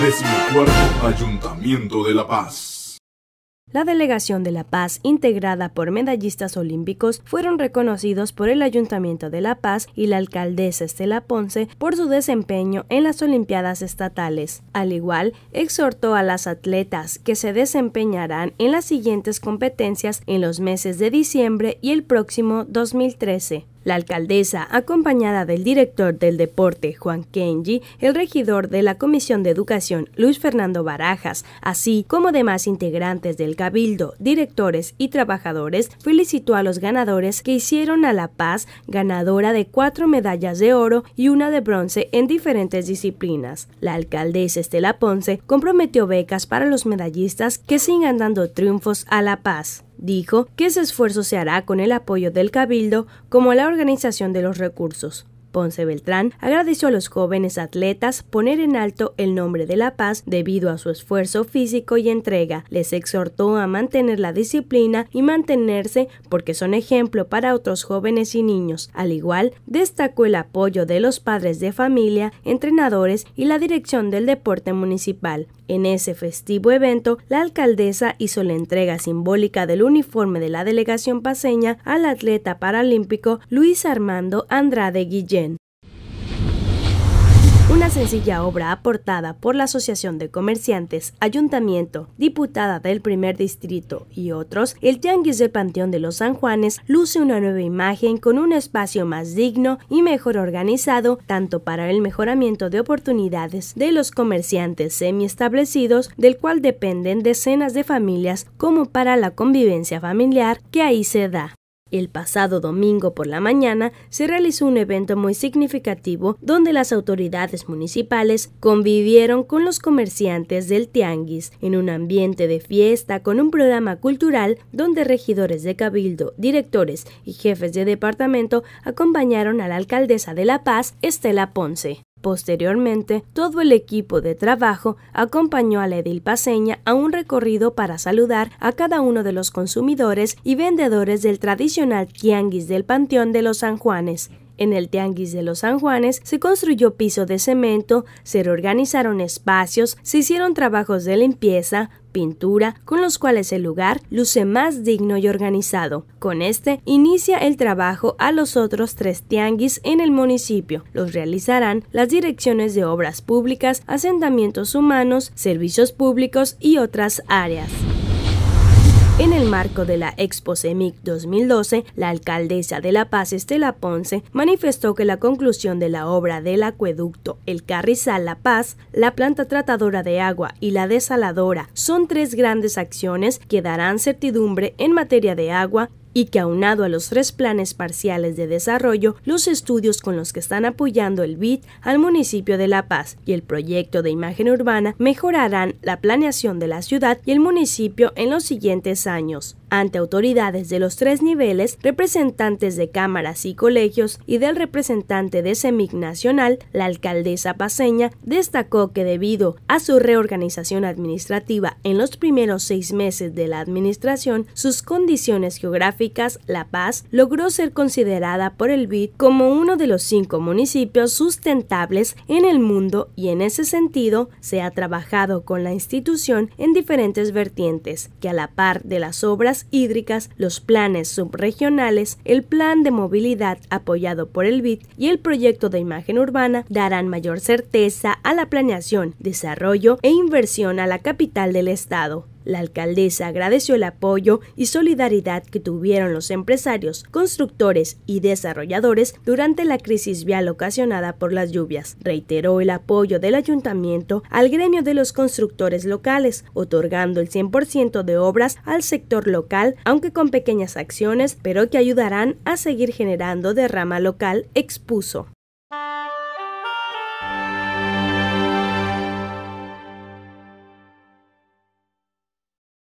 14 Ayuntamiento de La Paz. La delegación de La Paz, integrada por medallistas olímpicos, fueron reconocidos por el Ayuntamiento de La Paz y la alcaldesa Estela Ponce por su desempeño en las Olimpiadas Estatales. Al igual, exhortó a las atletas que se desempeñarán en las siguientes competencias en los meses de diciembre y el próximo 2013. La alcaldesa, acompañada del director del deporte Juan Kenji, el regidor de la Comisión de Educación Luis Fernando Barajas, así como demás integrantes del cabildo, directores y trabajadores, felicitó a los ganadores que hicieron a La Paz ganadora de cuatro medallas de oro y una de bronce en diferentes disciplinas. La alcaldesa Estela Ponce comprometió becas para los medallistas que sigan dando triunfos a La Paz. Dijo que ese esfuerzo se hará con el apoyo del Cabildo como la organización de los recursos. Ponce Beltrán agradeció a los jóvenes atletas poner en alto el nombre de La Paz debido a su esfuerzo físico y entrega. Les exhortó a mantener la disciplina y mantenerse porque son ejemplo para otros jóvenes y niños. Al igual, destacó el apoyo de los padres de familia, entrenadores y la dirección del deporte municipal. En ese festivo evento, la alcaldesa hizo la entrega simbólica del uniforme de la delegación paseña al atleta paralímpico Luis Armando Andrade Guillén. Una sencilla obra aportada por la Asociación de Comerciantes, Ayuntamiento, Diputada del Primer Distrito y otros, el Tianguis del Panteón de los San Juanes luce una nueva imagen con un espacio más digno y mejor organizado, tanto para el mejoramiento de oportunidades de los comerciantes semiestablecidos, del cual dependen decenas de familias, como para la convivencia familiar que ahí se da. El pasado domingo por la mañana se realizó un evento muy significativo donde las autoridades municipales convivieron con los comerciantes del Tianguis en un ambiente de fiesta con un programa cultural donde regidores de Cabildo, directores y jefes de departamento acompañaron a la alcaldesa de La Paz, Estela Ponce. Posteriormente, todo el equipo de trabajo acompañó a la edil paseña a un recorrido para saludar a cada uno de los consumidores y vendedores del tradicional tianguis del Panteón de los San Juanes, en el Tianguis de los San Juanes se construyó piso de cemento, se reorganizaron espacios, se hicieron trabajos de limpieza, pintura, con los cuales el lugar luce más digno y organizado. Con este inicia el trabajo a los otros tres tianguis en el municipio. Los realizarán las direcciones de obras públicas, asentamientos humanos, servicios públicos y otras áreas marco de la Expo Semic 2012, la alcaldesa de La Paz, Estela Ponce, manifestó que la conclusión de la obra del acueducto El Carrizal La Paz, la planta tratadora de agua y la desaladora son tres grandes acciones que darán certidumbre en materia de agua y que aunado a los tres planes parciales de desarrollo, los estudios con los que están apoyando el BID al municipio de La Paz y el proyecto de imagen urbana mejorarán la planeación de la ciudad y el municipio en los siguientes años ante autoridades de los tres niveles, representantes de cámaras y colegios y del representante de CEMIC e Nacional, la alcaldesa paseña destacó que debido a su reorganización administrativa en los primeros seis meses de la administración, sus condiciones geográficas, La Paz logró ser considerada por el BID como uno de los cinco municipios sustentables en el mundo y en ese sentido se ha trabajado con la institución en diferentes vertientes, que a la par de las obras hídricas, los planes subregionales, el plan de movilidad apoyado por el BID y el proyecto de imagen urbana darán mayor certeza a la planeación, desarrollo e inversión a la capital del estado. La alcaldesa agradeció el apoyo y solidaridad que tuvieron los empresarios, constructores y desarrolladores durante la crisis vial ocasionada por las lluvias. Reiteró el apoyo del ayuntamiento al gremio de los constructores locales, otorgando el 100% de obras al sector local, aunque con pequeñas acciones, pero que ayudarán a seguir generando derrama local, expuso.